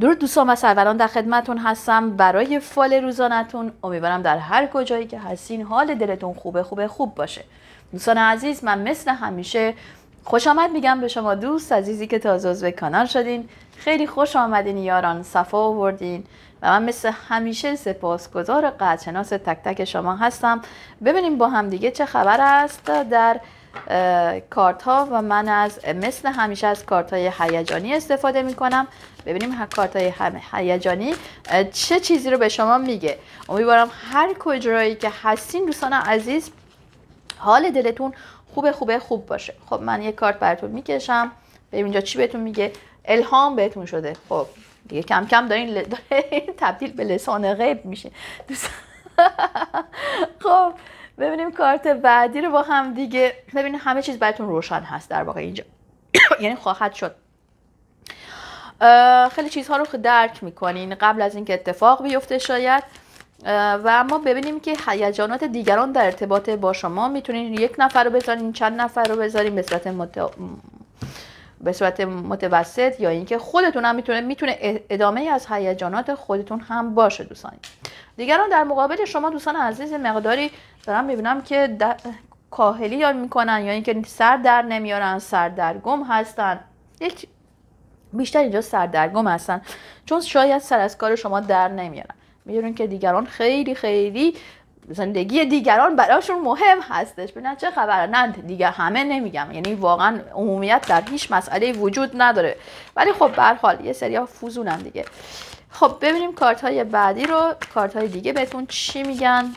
درود دوستان و سروران در خدمتون هستم برای فال روزانتون امیدوارم در هر کجایی که هستین حال دلتون خوبه خوبه خوب باشه دوستان عزیز من مثل همیشه خوش آمد میگم به شما دوست عزیزی که تازه به کانال شدین خیلی خوش آمدین یاران صفا آوردین و من مثل همیشه سپاسگزار قدرشناس تک تک شما هستم ببینیم با همدیگه چه خبر است در کارت ها و من از مثل همیشه از کارت های هیجانی استفاده می کنم ببینیم کارت های هیجانی چه چیزی رو به شما میگه امیدوارم هر کجایی که هستین دوستان عزیز حال دلتون خوب خوبه خوب باشه خب من یه کارت براتون میکشم ببینیم اینجا چی بهتون میگه الهام بهتون شده خب دیگه کم کم دارین, تبدیل به لسان غیب میشه خب ببینیم کارت بعدی رو با هم دیگه ببینیم همه چیز براتون روشن هست در واقع اینجا یعنی خواهد شد خیلی چیزها رو درک میکنین قبل از اینکه اتفاق بیفته شاید و ما ببینیم که هیجانات دیگران در ارتباط با شما میتونین یک نفر رو بذارین چند نفر رو بذارین به صورت به صورت متوسط یا اینکه خودتون هم میتونه میتونه ادامه از هیجانات خودتون هم باشه دوستان دیگران در مقابل شما دوستان عزیز مقداری دارم میبینم که کاهلی یاد میکنن یا اینکه سر در نمیارن سردرگم هستن بیشتر اینجا سردرگم هستن چون شاید سر از کار شما در نمیارن میدونن که دیگران خیلی خیلی زندگی دیگران براشون مهم هستش ببینن چه خبره نه دیگه همه نمیگم یعنی واقعا عمومیت در هیچ مسئله وجود نداره ولی خب به حال یه سری ها فوزونن دیگه خب ببینیم کارت های بعدی رو کارت های دیگه بهتون چی میگن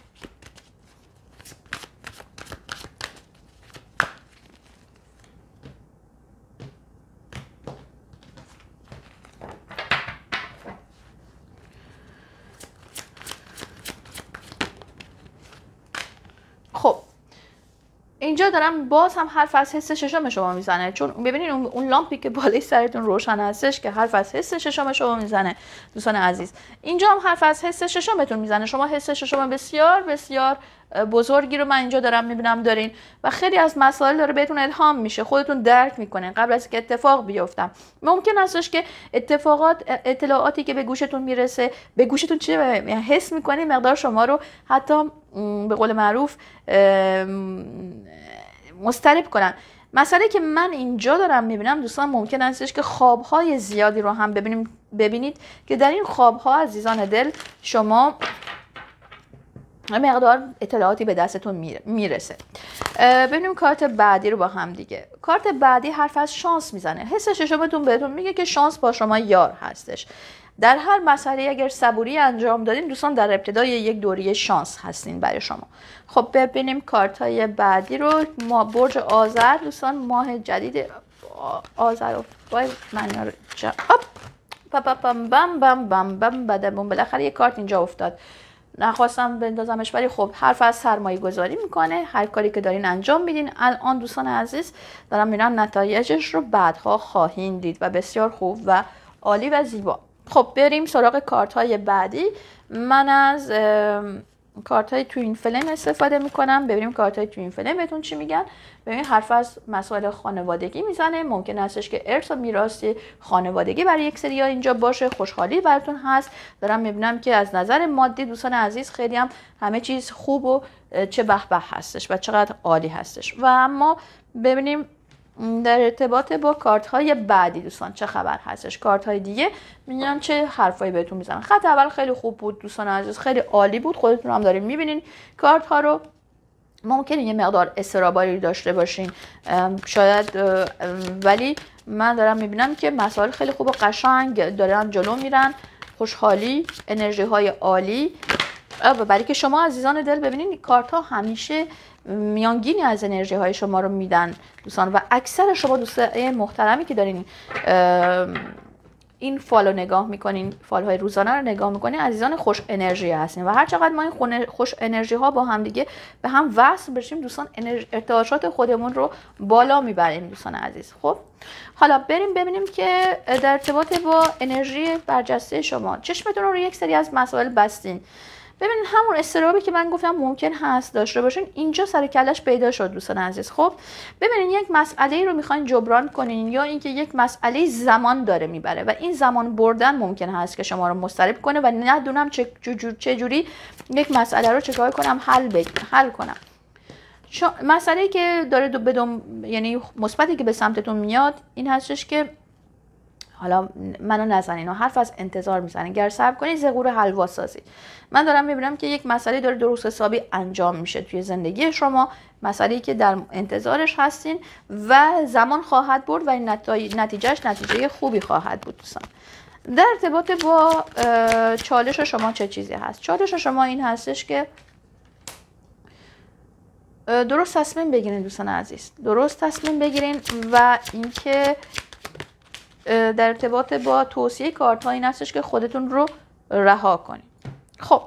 دارم باز هم حرف از حس ششم شما میزنه چون ببینین اون لامپی که بالای سرتون روشن هستش که حرف از حس ششم شما میزنه دوستان عزیز اینجا هم حرف از حس ششمتون میزنه شما حس ششم بسیار بسیار بزرگی رو من اینجا دارم میبینم دارین و خیلی از مسائل داره بهتون الهام میشه خودتون درک میکنین قبل از که اتفاق بیفتم ممکن استش که اتفاقات اطلاعاتی که به گوشتون میرسه به گوشتون چه حس میکنین مقدار شما رو حتی به قول معروف مسترب کنن مسئله که من اینجا دارم میبینم دوستان ممکن استش که خوابهای زیادی رو هم ببینیم ببینید که در این خوابها عزیزان دل شما مقدار اطلاعاتی به دستتون میرسه ببینیم کارت بعدی رو با هم دیگه کارت بعدی حرف از شانس میزنه حس ششمتون بهتون میگه که شانس با شما یار هستش در هر مسئله اگر صبوری انجام دادین دوستان در ابتدای یک دوری شانس هستین برای شما خب ببینیم کارت های بعدی رو ما برج آذر دوستان ماه جدید آذر باید من رو بم بم بم بم بم بالاخره یه کارت اینجا افتاد نخواستم بندازمش ولی خب حرف از سرمایه گذاری میکنه هر کاری که دارین انجام میدین الان دوستان عزیز دارم میرن نتایجش رو بعدها خواهین دید و بسیار خوب و عالی و زیبا خب بریم سراغ کارت های بعدی من از کارت های تو این فلم استفاده میکنم ببینیم کارت های تو این فلم بهتون چی میگن ببینیم حرف از مسائل خانوادگی میزنه ممکن هستش که ارث و میراثی خانوادگی برای یک سری ها اینجا باشه خوشحالی براتون هست دارم میبینم که از نظر مادی دوستان عزیز خیلی هم همه چیز خوب و چه به هستش و چقدر عالی هستش و اما ببینیم در ارتباط با کارت های بعدی دوستان چه خبر هستش کارت های دیگه میگم چه حرفایی بهتون میزنن خط اول خیلی خوب بود دوستان عزیز خیلی عالی بود خودتون هم دارین میبینین کارت ها رو ممکنه یه مقدار استراباری داشته باشین شاید ولی من دارم میبینم که مسائل خیلی خوب و قشنگ دارن جلو میرن خوشحالی انرژی های عالی برای که شما عزیزان دل ببینین کارت ها همیشه میانگینی از انرژی های شما رو میدن دوستان و اکثر شما دوستان محترمی که دارین این فالو نگاه میکنین فال های روزانه رو نگاه میکنین عزیزان خوش انرژی هستین و هرچقدر ما این خوش انرژی ها با هم دیگه به هم وصل بشیم دوستان ارتعاشات خودمون رو بالا میبریم دوستان عزیز خب حالا بریم ببینیم که در ارتباط با انرژی برجسته شما چشمتون رو, رو یک سری از مسائل بستین ببینید همون استرابی که من گفتم ممکن هست داشته باشین اینجا سر کلش پیدا شد دوستان عزیز خب ببینید یک مسئله رو میخواین جبران کنین یا اینکه یک مسئله زمان داره میبره و این زمان بردن ممکن هست که شما رو مضطرب کنه و ندونم چه جوری چجوری یک مسئله رو چکار کنم حل حل کنم مسئله که داره دو بدون یعنی مثبتی که به سمتتون میاد این هستش که حالا منو نزنین و حرف از انتظار میزنین گر صبر کنین زغور حلوا سازی من دارم میبینم که یک مسئله داره درست حسابی انجام میشه توی زندگی شما مسئله که در انتظارش هستین و زمان خواهد برد و این نتیجهش نتیجه خوبی خواهد بود دوستان در ارتباط با چالش شما چه چیزی هست چالش شما این هستش که درست تصمیم بگیرین دوستان عزیز درست تصمیم بگیرین و اینکه در ارتباط با توصیه کارت ها این هستش که خودتون رو رها کنید خب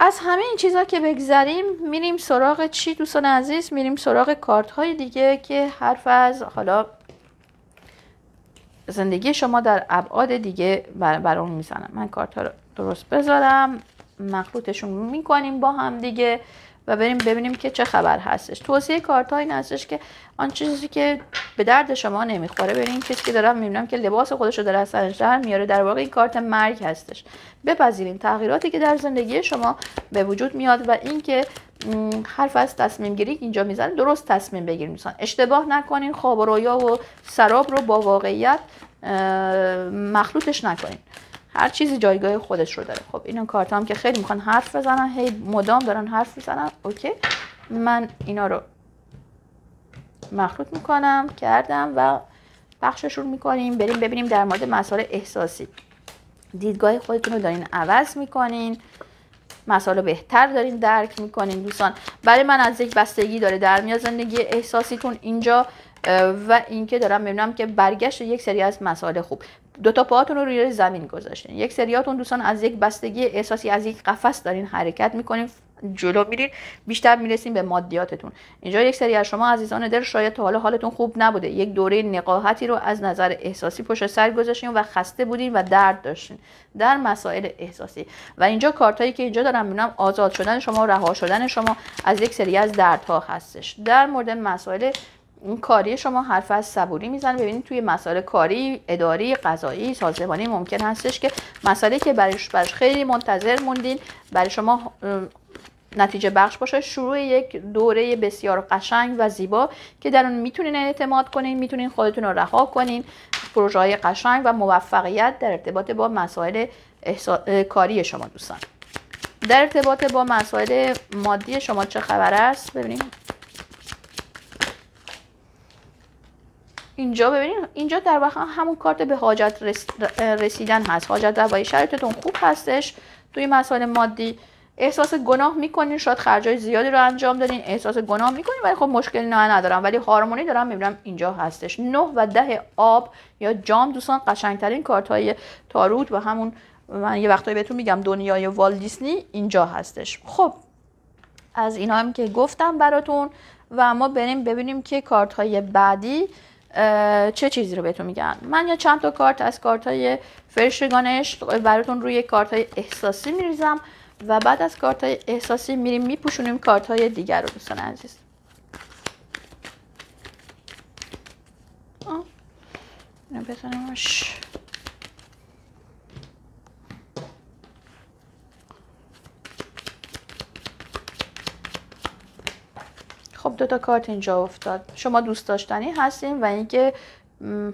از همه این چیزها که بگذریم میریم سراغ چی دوستان عزیز میریم سراغ کارت های دیگه که حرف از حالا زندگی شما در ابعاد دیگه بر, میزنم من کارت ها رو درست بذارم مخلوطشون میکنیم با هم دیگه و بریم ببینیم که چه خبر هستش توصیه کارت ها این هستش که آن چیزی که به درد شما نمیخوره که کسی که دارم میبینم که لباس خودش رو در از شهر میاره در واقع این کارت مرگ هستش بپذیرین تغییراتی که در زندگی شما به وجود میاد و اینکه حرف از تصمیم گیری اینجا میزنه درست تصمیم بگیریم دوستان اشتباه نکنین خواب رویا و سراب رو با واقعیت مخلوطش نکنین هر چیزی جایگاه خودش رو داره خب اینا کارت هم که خیلی میخوان حرف بزنن هی مدام دارن حرف بزنن اوکی من اینا رو مخلوط میکنم کردم و رو میکنیم بریم ببینیم در مورد مسائل احساسی دیدگاه خودتون رو دارین عوض میکنین مسائل بهتر دارین درک میکنین دوستان برای من از یک بستگی داره در میاد زندگی احساسیتون اینجا و اینکه دارم میبینم که برگشت یک سری از مسائل خوب دو تا پاهاتون رو روی زمین گذاشتین یک سریاتون دوستان از یک بستگی احساسی از یک قفس دارین حرکت میکنین جلو میرین بیشتر میرسین به مادیاتتون اینجا یک سری از شما عزیزان در شاید تا حالا حالتون خوب نبوده یک دوره نقاهتی رو از نظر احساسی پشت سر گذاشتین و خسته بودین و درد داشتین در مسائل احساسی و اینجا کارتایی که اینجا دارم میبینم آزاد شدن شما رها شدن شما از یک سری از دردها هستش در مورد مسائل این کاری شما حرف از صبوری میزنه ببینید توی مسائل کاری اداری قضایی سازمانی ممکن هستش که مسئله که برش, برش خیلی منتظر موندین برای شما نتیجه بخش باشه شروع یک دوره بسیار قشنگ و زیبا که در اون میتونین اعتماد کنین میتونین خودتون رو رها کنین پروژه های قشنگ و موفقیت در ارتباط با مسائل کاری شما دوستان در ارتباط با مسائل مادی شما چه خبر است ببینیم اینجا ببینید اینجا در واقع همون کارت به حاجت رسیدن هست حاجت واقع شرطتون خوب هستش توی مسائل مادی احساس گناه میکنین شاید خرجای زیادی رو انجام دادین احساس گناه میکنین ولی خب مشکل نه ندارم ولی هارمونی دارم میبینم اینجا هستش نه و ده آب یا جام دوستان قشنگترین کارت های تاروت و همون من یه وقتایی بهتون میگم دنیای وال اینجا هستش خب از اینا هم که گفتم براتون و ما بریم ببینیم که کارت های بعدی چه چیزی رو بهتون میگن من یا چند تا کارت از کارت های فرشگان براتون روی کارت های احساسی میریزم و بعد از کارت های احساسی میریم میپوشونیم کارت های دیگر رو دوستان عزیز بزنیمش خب دوتا کارت اینجا افتاد شما دوست داشتنی هستین و اینکه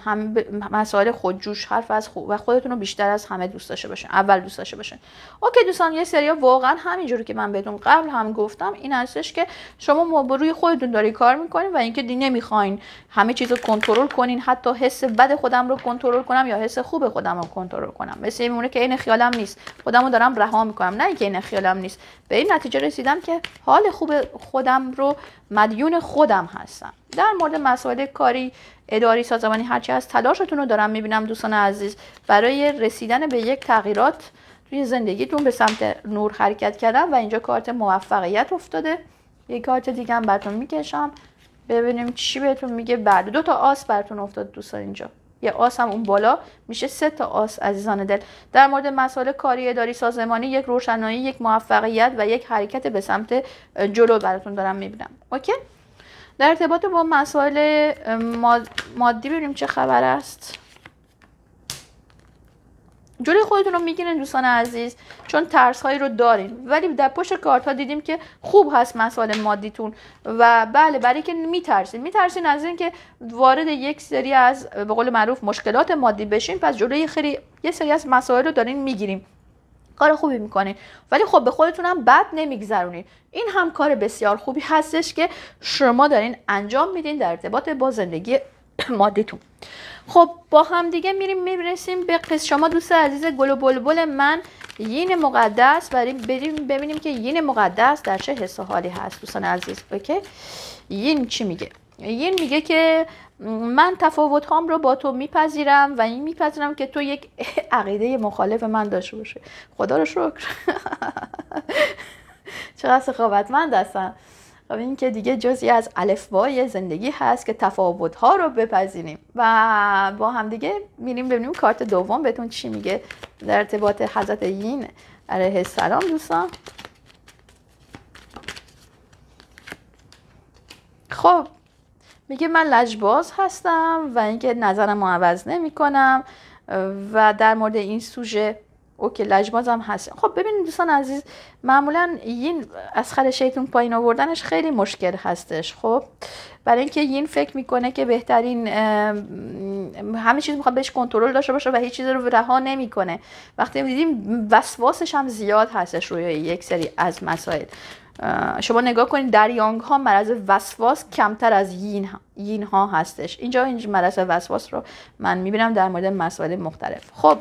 هم مسائل خودجوش حرف از خوب و خودتون رو بیشتر از همه دوست داشته باشین اول دوست داشته باشین اوکی دوستان یه سریا واقعا همینجوری که من بدون قبل هم گفتم این هستش که شما روی خودتون داری کار میکنین و اینکه دی نمیخواین همه چیز رو کنترل کنین حتی حس بد خودم رو کنترل کنم یا حس خوب خودم رو کنترل کنم مثل میمونه که این خیالم نیست خودم رو دارم رها میکنم نه اینکه این خیالم نیست به این نتیجه رسیدم که حال خوب خودم رو مدیون خودم هستم در مورد مسائل کاری اداری سازمانی هرچی از تلاشتون رو دارم میبینم دوستان عزیز برای رسیدن به یک تغییرات توی زندگیتون به سمت نور حرکت کردم و اینجا کارت موفقیت افتاده یک کارت دیگه هم براتون میکشم ببینیم چی بهتون میگه بعد دو تا آس براتون افتاد دوستان اینجا یه آس هم اون بالا میشه سه تا آس عزیزان دل در مورد مسائل کاری اداری سازمانی یک روشنایی یک موفقیت و یک حرکت به سمت جلو براتون دارم میبینم اوکی در ارتباط با مسائل مادی ببینیم چه خبر است جوری خودتون رو میگیرین دوستان عزیز چون ترس هایی رو دارین ولی در پشت کارت ها دیدیم که خوب هست مسائل مادیتون و بله برای که میترسین میترسین از اینکه وارد یک سری از به قول معروف مشکلات مادی بشین پس جلوی خیلی یه سری از مسائل رو دارین میگیریم کار خوبی میکنین ولی خب به خودتونم بد نمیگذرونین این هم کار بسیار خوبی هستش که شما دارین انجام میدین در ارتباط با زندگی مادیتون خب با هم دیگه میریم میرسیم به قصد شما دوست عزیز گل و بلبل من یین مقدس بریم بریم ببینیم که یین مقدس در چه حس حالی هست دوستان عزیز اوکی یین چی میگه یین میگه که من تفاوت هام رو با تو میپذیرم و این میپذیرم که تو یک عقیده مخالف من داشته باشی خدا رو شکر چقدر من هستم خب این که دیگه جزی از الفبای زندگی هست که تفاوت ها رو بپذیریم و با هم دیگه میریم ببینیم کارت دوم بهتون چی میگه در ارتباط حضرت یین علیه السلام دوستان خب میگه من لجباز هستم و اینکه نظرم رو عوض نمی کنم و در مورد این سوژه اوکی لجباز هم هست خب ببینید دوستان عزیز معمولا این از خر پایین آوردنش خیلی مشکل هستش خب برای اینکه این فکر میکنه که بهترین همه چیز میخواد بهش کنترل داشته باشه و هیچ چیز رو رها نمیکنه وقتی دیدیم وسواسش هم زیاد هستش روی یک سری از مسائل شما نگاه کنید در یانگ ها مرض وسواس کمتر از یین ها, هستش اینجا این مرض وسواس رو من میبینم در مورد مسائل مختلف خب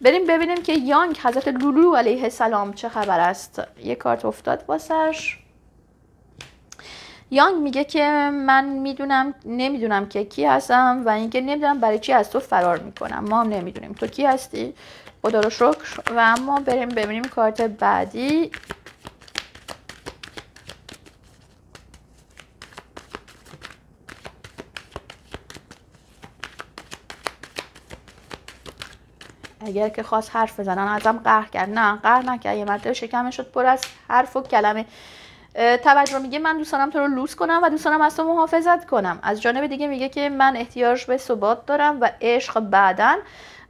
بریم ببینیم که یانگ حضرت لولو علیه السلام چه خبر است یه کارت افتاد واسش یانگ میگه که من میدونم نمیدونم که کی هستم و اینکه نمیدونم برای چی از تو فرار میکنم ما هم نمیدونیم تو کی هستی خدا رو شکر و اما بریم ببینیم کارت بعدی اگر که خواست حرف بزنن ازم قهر کرد نه قهر نکرد یه مرتبه شکمش شد پر از حرف و کلمه توجه میگه من دوستانم تو رو لوس کنم و دوستانم از تو محافظت کنم از جانب دیگه میگه که من احتیاج به ثبات دارم و عشق بعدن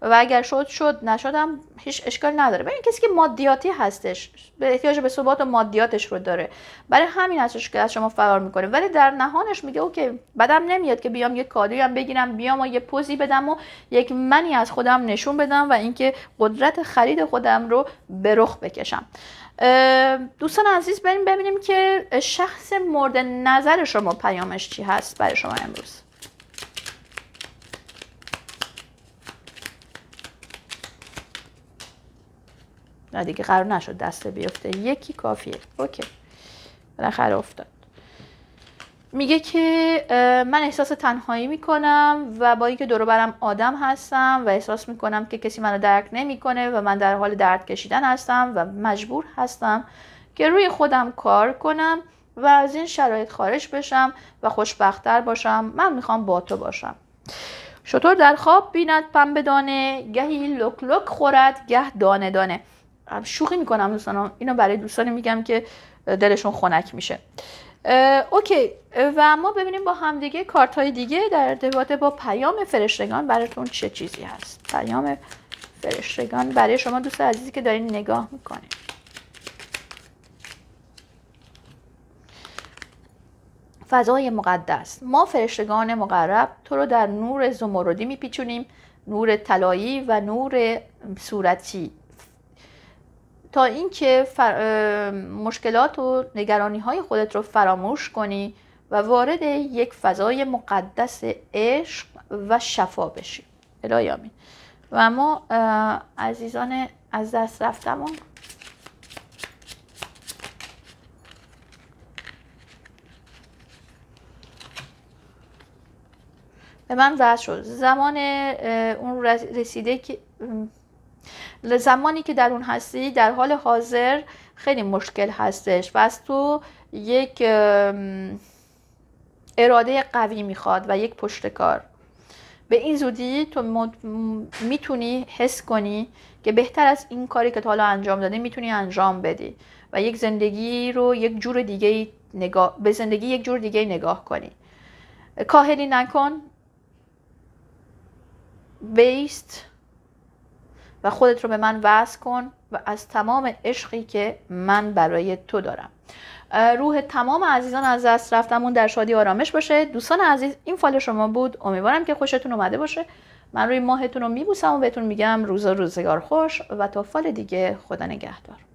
و اگر شد شد نشدم هیچ اشکال نداره ببین کسی که مادیاتی هستش به احتیاج به ثبات مادیاتش رو داره برای همین ازش که از شما فرار میکنه ولی در نهانش میگه اوکی بدم نمیاد که بیام یه کادوی هم بگیرم بیام و یه پوزی بدم و یک منی از خودم نشون بدم و اینکه قدرت خرید خودم رو به رخ بکشم دوستان عزیز بریم ببینیم که شخص مورد نظر شما پیامش چی هست برای شما امروز نه دیگه قرار نشد دست بیفته یکی کافیه اوکی بالاخره افتاد میگه که من احساس تنهایی میکنم و با اینکه دور برم آدم هستم و احساس میکنم که کسی منو درک نمیکنه و من در حال درد کشیدن هستم و مجبور هستم که روی خودم کار کنم و از این شرایط خارج بشم و خوشبختتر باشم من میخوام با تو باشم شطور در خواب بیند پنبه دانه گهی لک لک خورد گه دانه دانه شوخی میکنم دوستان اینو برای دوستانی میگم که دلشون خنک میشه اوکی و ما ببینیم با همدیگه کارت های دیگه در ارتباط با پیام فرشتگان براتون چه چیزی هست پیام فرشتگان برای شما دوست عزیزی که دارین نگاه میکنین فضای مقدس ما فرشتگان مقرب تو رو در نور زمردی میپیچونیم نور طلایی و نور صورتی تا اینکه فر... مشکلات و نگرانی های خودت رو فراموش کنی و وارد یک فضای مقدس عشق و شفا بشی الهی آمین و ما عزیزان از دست رفتمون به من وضع شد زمان اون رسیده که زمانی که در اون هستی در حال حاضر خیلی مشکل هستش و از تو یک اراده قوی میخواد و یک پشتکار به این زودی تو میتونی حس کنی که بهتر از این کاری که تا حالا انجام داده میتونی انجام بدی و یک زندگی رو یک جور دیگه نگاه به زندگی یک جور دیگه نگاه کنی کاهلی نکن بیست و خودت رو به من وصل کن و از تمام عشقی که من برای تو دارم روح تمام عزیزان از دست رفتمون در شادی آرامش باشه دوستان عزیز این فال شما بود امیدوارم که خوشتون اومده باشه من روی ماهتون رو میبوسم و بهتون میگم روزا روزگار خوش و تا فال دیگه خدا نگهدار